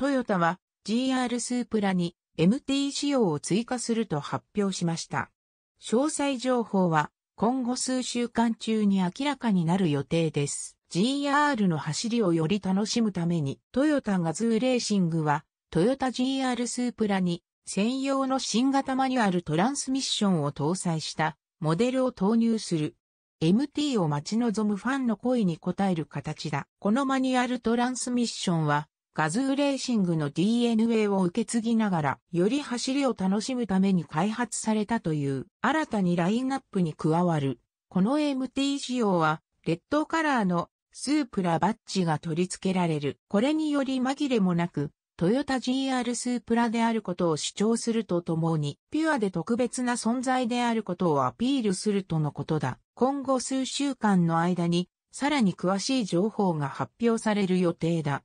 トヨタは GR スープラに MT 仕様を追加すると発表しました。詳細情報は今後数週間中に明らかになる予定です。GR の走りをより楽しむために、トヨタガズーレーシングは、トヨタ GR スープラに専用の新型マニュアルトランスミッションを搭載したモデルを投入する。MT を待ち望むファンの声に応える形だ。このマニュアルトランスミッションはガズーレーシングの DNA を受け継ぎながら、より走りを楽しむために開発されたという、新たにラインナップに加わる。この MT 仕様は、レッドカラーのスープラバッジが取り付けられる。これにより紛れもなく、トヨタ GR スープラであることを主張するとともに、ピュアで特別な存在であることをアピールするとのことだ。今後数週間の間に、さらに詳しい情報が発表される予定だ。